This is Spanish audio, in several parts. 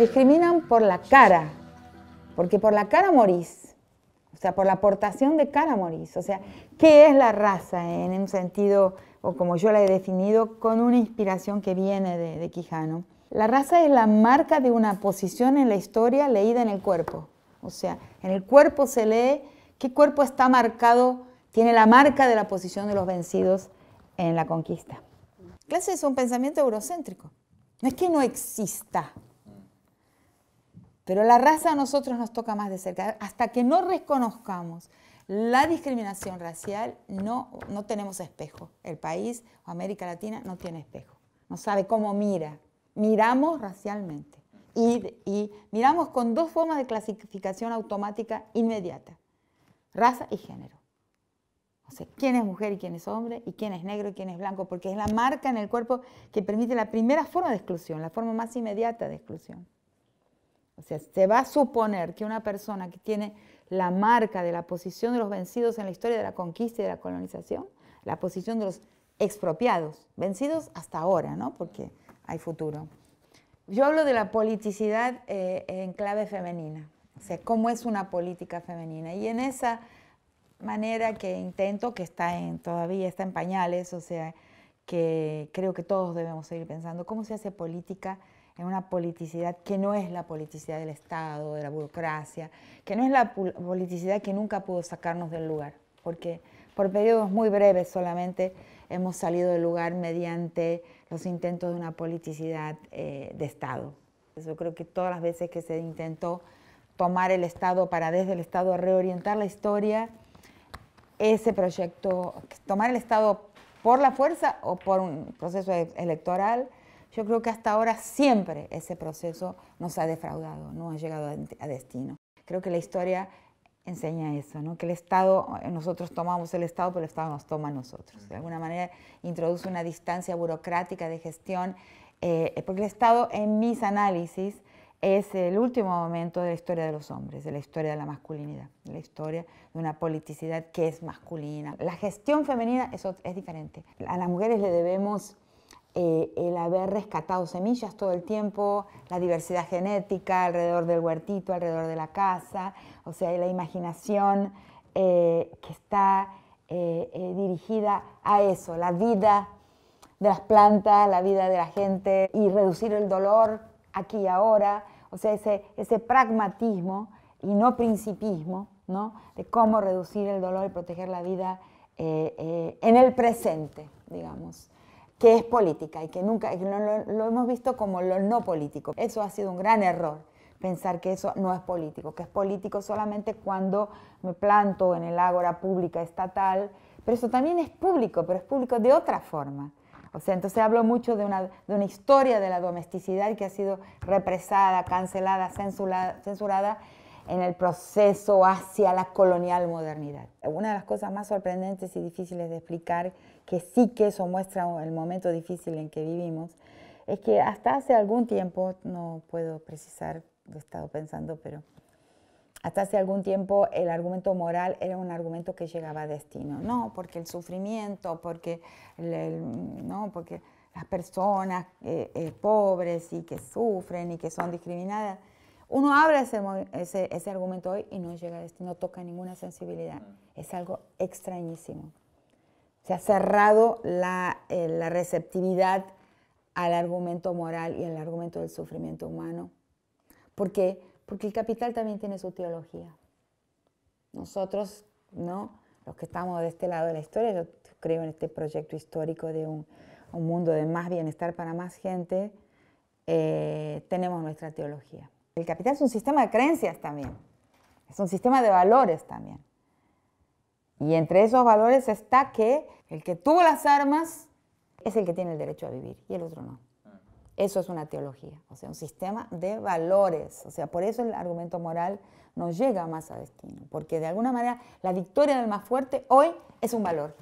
discriminan por la cara, porque por la cara morís, o sea, por la aportación de cara morís. O sea, ¿qué es la raza en un sentido, o como yo la he definido, con una inspiración que viene de, Quijano? La raza es la marca de una posición en la historia leída en el cuerpo. O sea, en el cuerpo se lee qué cuerpo está marcado, tiene la marca de la posición de los vencidos en la conquista. Clase es un pensamiento eurocéntrico. No es que no exista, pero la raza a nosotros nos toca más de cerca. Hasta que no reconozcamos la discriminación racial, no, tenemos espejo. El país o América Latina no tiene espejo. No sabe cómo mira. Miramos racialmente. Y, y miramos con dos formas de clasificación automática inmediata. Raza y género. O sea, quién es mujer y quién es hombre, y quién es negro y quién es blanco, porque es la marca en el cuerpo que permite la primera forma de exclusión, la forma más inmediata de exclusión. O sea, se va a suponer que una persona que tiene la marca de la posición de los vencidos en la historia de la conquista y de la colonización, la posición de los expropiados, vencidos hasta ahora, ¿no? Porque hay futuro. Yo hablo de la politicidad eh, en clave femenina, o sea, cómo es una política femenina. Y en esa manera que intento, que está todavía está en pañales, o sea, que creo que todos debemos seguir pensando, ¿cómo se hace política en una politicidad que no es la politicidad del Estado, de la burocracia, que no es la politicidad que nunca pudo sacarnos del lugar, porque por periodos muy breves solamente hemos salido del lugar mediante los intentos de una politicidad eh, de Estado. Yo creo que todas las veces que se intentó tomar el Estado para desde el Estado reorientar la historia, ese proyecto, tomar el Estado por la fuerza o por un proceso e-, electoral, yo creo que hasta ahora siempre ese proceso nos ha defraudado, no ha llegado a destino. Creo que la historia enseña eso, ¿no? que el Estado, eh, nosotros tomamos el Estado, pero el Estado nos toma a nosotros. De alguna manera introduce una distancia burocrática de gestión, eh, eh, porque el Estado en mis análisis es el último momento de la historia de los hombres, de la historia de la masculinidad, de la historia de una politicidad que es masculina. La gestión femenina eso es diferente. A las mujeres le debemos eh, el haber rescatado semillas todo el tiempo, la diversidad genética alrededor del huertito, alrededor de la casa, o sea, la imaginación eh, que está eh, dirigida a eso, la vida de las plantas, la vida de la gente y reducir el dolor aquí y ahora, o sea, ese, ese pragmatismo y no principismo, ¿no? De cómo reducir el dolor y proteger la vida en el presente, digamos que es política y que nunca lo, hemos visto como lo no político. Eso ha sido un gran error pensar que eso no es político, que es político solamente cuando me planto en el ágora pública estatal, pero eso también es público, pero es público de otra forma. O sea, entonces hablo mucho de una, de una historia de la domesticidad que ha sido represada, cancelada, censurada en el proceso hacia la colonial modernidad. Una de las cosas más sorprendentes y difíciles de explicar que sí que eso muestra el momento difícil en que vivimos, es que hasta hace algún tiempo, no puedo precisar, he estado pensando, pero hasta hace algún tiempo el argumento moral era un argumento que llegaba a destino. No, porque el sufrimiento, porque, no, porque las personas eh, eh, pobres y que sufren y que son discriminadas. Uno abre ese, ese, ese argumento hoy y no llega a destino, no toca ninguna sensibilidad. Es algo extrañísimo. Se ha cerrado eh, la, receptividad al argumento moral y al argumento del sufrimiento humano. ¿Por qué? Porque el capital también tiene su teología. Nosotros, ¿no? Los que estamos de este lado de la historia, yo creo en este proyecto histórico de un, mundo de más bienestar para más gente, eh, tenemos nuestra teología. El capital es un sistema de creencias también, es un sistema de valores también. Y entre esos valores está que el que tuvo las armas es el que tiene el derecho a vivir y el otro no. Eso es una teología, o sea, un sistema de valores. O sea, por eso el argumento moral nos llega más a destino, porque de alguna manera la victoria del más fuerte hoy es un valor.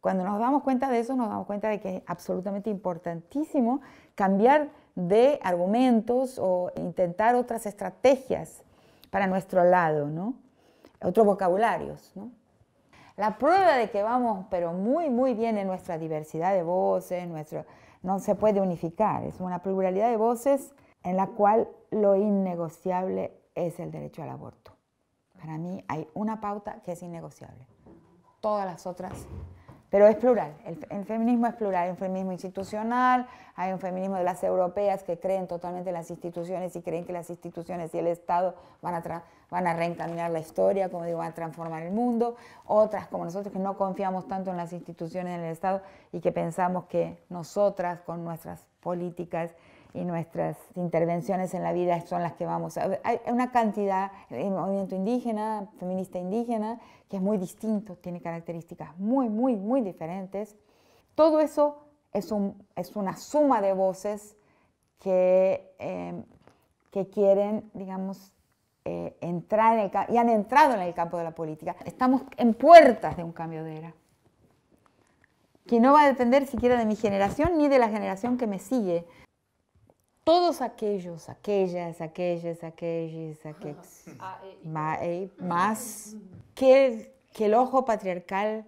Cuando nos damos cuenta de eso, nos damos cuenta de que es absolutamente importantísimo cambiar de argumentos o intentar otras estrategias para nuestro lado, ¿no? otros vocabularios. ¿no? La prueba de que vamos, pero muy, muy bien en nuestra diversidad de voces, nuestro, no se puede unificar, es una pluralidad de voces en la cual lo innegociable es el derecho al aborto. Para mí hay una pauta que es innegociable. Todas las otras pero es plural, el, feminismo es plural, hay un feminismo institucional, hay un feminismo de las europeas que creen totalmente en las instituciones y creen que las instituciones y el Estado van a, reencaminar la historia, como digo, van a transformar el mundo. Otras como nosotros que no confiamos tanto en las instituciones, y en el Estado y que pensamos que nosotras con nuestras políticas y nuestras intervenciones en la vida son las que vamos a Hay una cantidad, el movimiento indígena, feminista indígena, que es muy distinto, tiene características muy, muy, muy diferentes. Todo eso es, un, es una suma de voces que, em, que quieren, digamos, eh, entrar en el, y han entrado en el campo de la política. Estamos en puertas de un cambio de era que no va a depender siquiera de mi generación ni de la generación que me sigue, todos aquellos, aquellas, aquellas, aquellas, aquellas, ah, eh, eh, más que, que el ojo patriarcal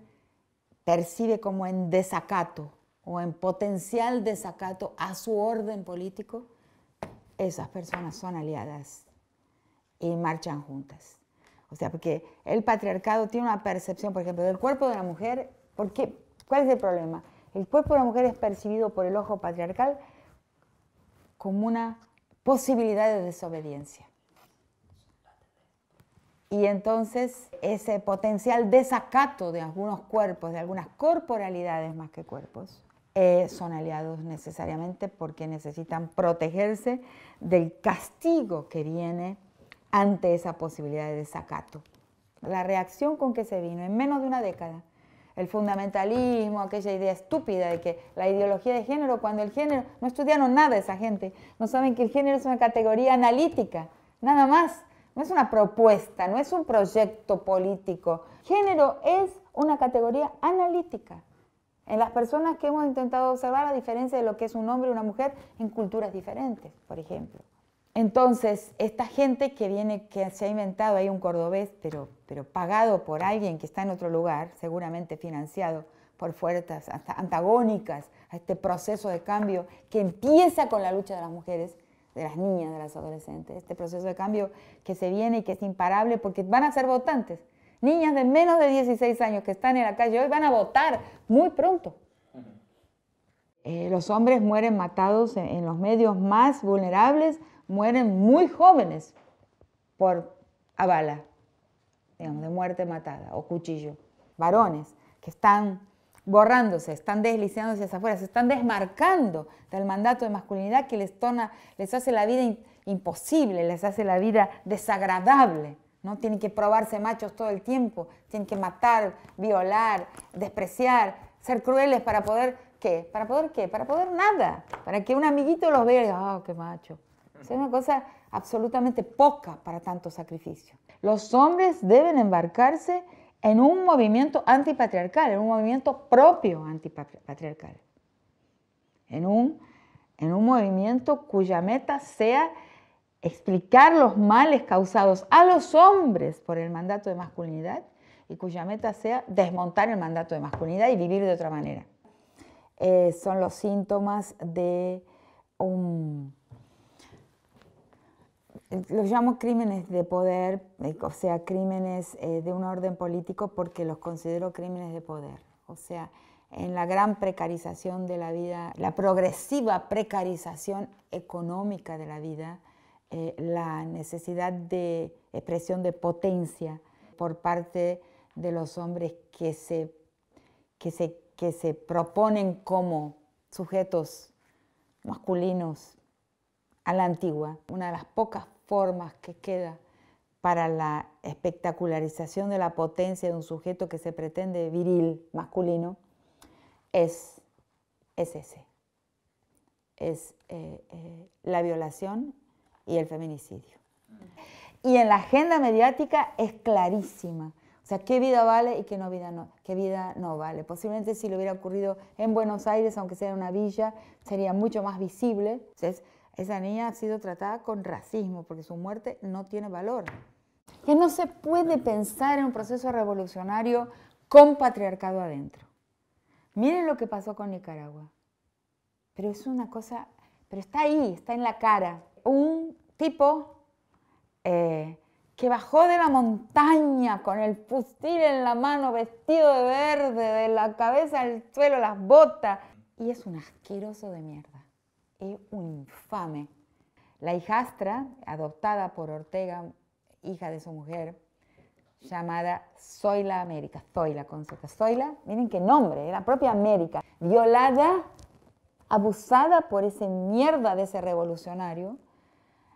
percibe como en desacato o en potencial desacato a su orden político, esas personas son aliadas y marchan juntas. O sea, porque el patriarcado tiene una percepción, por ejemplo, del cuerpo de la mujer, ¿por qué? ¿cuál es el problema? El cuerpo de la mujer es percibido por el ojo patriarcal como una posibilidad de desobediencia. Y entonces ese potencial desacato de algunos cuerpos, de algunas corporalidades más que cuerpos, eh, son aliados necesariamente porque necesitan protegerse del castigo que viene ante esa posibilidad de desacato. La reacción con que se vino en menos de una década el fundamentalismo, aquella idea estúpida de que la ideología de género, cuando el género, no estudiaron nada esa gente, no saben que el género es una categoría analítica, nada más, no es una propuesta, no es un proyecto político. Género es una categoría analítica. En las personas que hemos intentado observar, la diferencia de lo que es un hombre y una mujer, en culturas diferentes, por ejemplo. Entonces, esta gente que viene, que se ha inventado ahí un cordobés, pero, pero pagado por alguien que está en otro lugar, seguramente financiado por fuerzas antagónicas a este proceso de cambio que empieza con la lucha de las mujeres, de las niñas, de las adolescentes, este proceso de cambio que se viene y que es imparable porque van a ser votantes. Niñas de menos de 16 años que están en la calle hoy van a votar muy pronto. Eh, los hombres mueren matados en los medios más vulnerables mueren muy jóvenes por avala, digamos, de muerte matada o cuchillo. Varones que están borrándose, están deslizándose hacia afuera, se están desmarcando del mandato de masculinidad que les, les hace la vida imposible, les hace la vida desagradable. ¿no? Tienen que probarse machos todo el tiempo, tienen que matar, violar, despreciar, ser crueles para poder qué, para poder qué, para poder nada, para que un amiguito los vea y diga, ah, qué macho, es una cosa absolutamente poca para tanto sacrificio. Los hombres deben embarcarse en un movimiento antipatriarcal, en un movimiento propio antipatriarcal, en un, en un movimiento cuya meta sea explicar los males causados a los hombres por el mandato de masculinidad y cuya meta sea desmontar el mandato de masculinidad y vivir de otra manera. Eh, son los síntomas de un los llamo crímenes de poder, eh, o sea, crímenes eh, de un orden político porque los considero crímenes de poder. O sea, en la gran precarización de la vida, la progresiva precarización económica de la vida, eh, la necesidad de expresión de potencia por parte de los hombres que se, que se proponen como sujetos masculinos a la antigua, una de las pocas formas que queda para la espectacularización de la potencia de un sujeto que se pretende viril, masculino, es, es ese. Es eh, eh, la violación y el feminicidio. Mm. Y en la agenda mediática es clarísima. O sea, qué vida vale y qué, no vida no, qué vida no vale. Posiblemente si lo hubiera ocurrido en Buenos Aires, aunque sea en una villa, sería mucho más visible. Esa niña ha sido tratada con racismo porque su muerte no tiene valor. Que no se puede pensar en un proceso revolucionario con patriarcado adentro. Miren lo que pasó con Nicaragua. Pero es una cosa, pero está ahí, está en la cara. Un tipo eh, que bajó de la montaña con el fusil en la mano, vestido de verde, de la cabeza al suelo, las botas. Y es un asqueroso de mierda es un infame. La hijastra, adoptada por Ortega, hija de su mujer, llamada Zoila América, Zoila con Zoila, miren qué nombre, eh, la propia América, violada, abusada por ese mierda de ese revolucionario,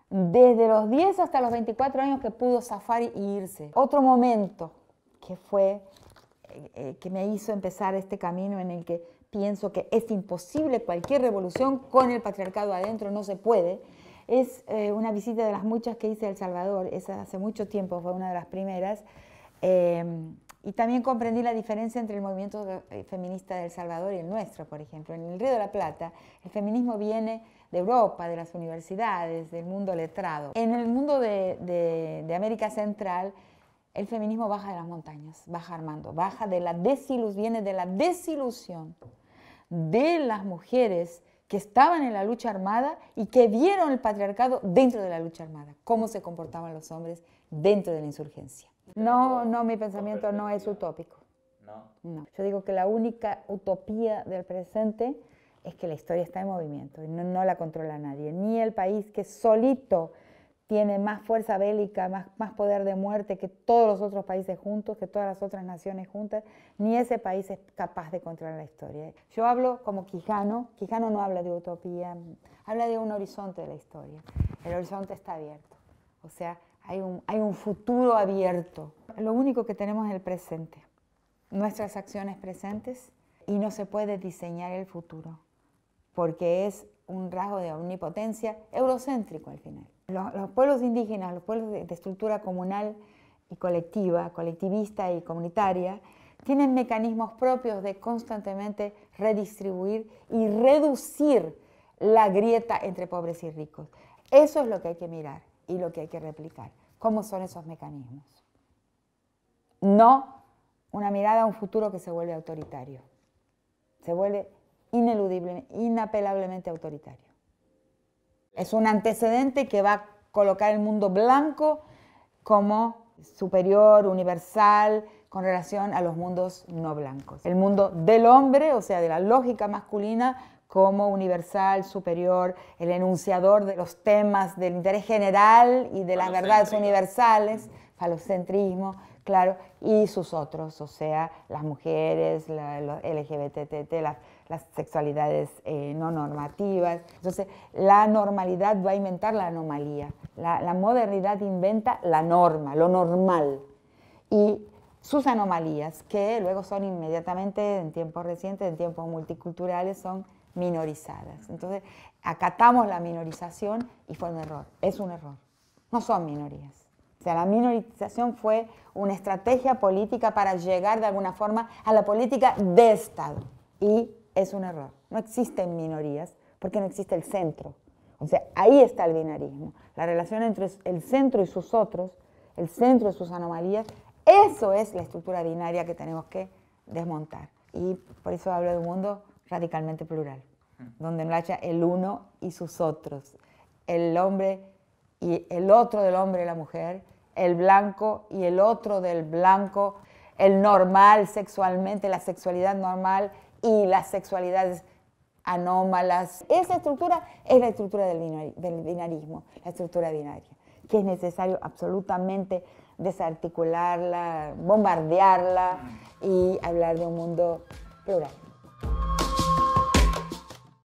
desde los 10 hasta los 24 años que pudo zafar y irse. Otro momento que fue eh, que me hizo empezar este camino en el que pienso que es imposible cualquier revolución con el patriarcado adentro, no se puede, es eh, una visita de las muchas que hice a El Salvador, esa hace mucho tiempo fue una de las primeras, em, y también comprendí la diferencia entre el movimiento eh, feminista de El Salvador y el nuestro, por ejemplo. En el Río de la Plata, el feminismo viene de Europa, de las universidades, del mundo letrado. En el mundo de, de América Central, el feminismo baja de las montañas, baja Armando, baja de la desilusión, viene de la desilusión de las mujeres que estaban en la lucha armada y que vieron el patriarcado dentro de la lucha armada, cómo se comportaban los hombres dentro de la insurgencia. No, no, mi pensamiento no es utópico. No. Yo digo que la única utopía del presente es que la historia está en movimiento y no la controla nadie, ni el país que solito tiene más fuerza bélica, más, más, poder de muerte que todos los otros países juntos, que todas las otras naciones juntas, ni ese país es capaz de controlar la historia. Yo hablo como Quijano, Quijano no habla de utopía, habla de un horizonte de la historia. El horizonte está abierto, o sea, hay un, hay un futuro abierto. Lo único que tenemos es el presente, nuestras acciones presentes, y no se puede diseñar el futuro, porque es un rasgo de omnipotencia eurocéntrico al final. Los, pueblos indígenas, los pueblos de, de, estructura comunal y colectiva, colectivista y comunitaria, tienen mecanismos propios de constantemente redistribuir y reducir la grieta entre pobres y ricos. Eso es lo que hay que mirar y lo que hay que replicar. ¿Cómo son esos mecanismos? No una mirada a un futuro que se vuelve autoritario, se vuelve ineludible, inapelablemente autoritario. Es un antecedente que va a colocar el mundo blanco como superior, universal, con relación a los mundos no blancos. El mundo del hombre, o sea, de la lógica masculina, como universal, superior, el enunciador de los temas del interés general y de las verdades universales, falocentrismo, Claro, y sus otros, o sea, las mujeres, los LGBT, las, sexualidades eh, no normativas. Entonces, la normalidad va a inventar la anomalía. La, la, modernidad inventa la norma, lo normal. Y sus anomalías, que luego son inmediatamente, en tiempos recientes, en tiempos multiculturales, son minorizadas. Entonces, acatamos la minorización y fue un error, es un error. No son minorías sea, la minorización fue una estrategia política para llegar de alguna forma a la política de Estado. Y es un error. No existen minorías porque no existe el centro. O sea, ahí está el binarismo. La relación entre el centro y sus otros, el centro y sus anomalías, eso es la estructura binaria que tenemos que desmontar. Y por eso hablo de un mundo radicalmente plural, donde no haya el uno y sus otros, el hombre y el otro del hombre y la mujer, el blanco y el otro del blanco, el normal sexualmente, la sexualidad normal y las sexualidades anómalas. Esa estructura es la estructura del, binarismo, la estructura binaria, que es necesario absolutamente desarticularla, bombardearla y hablar de un mundo plural.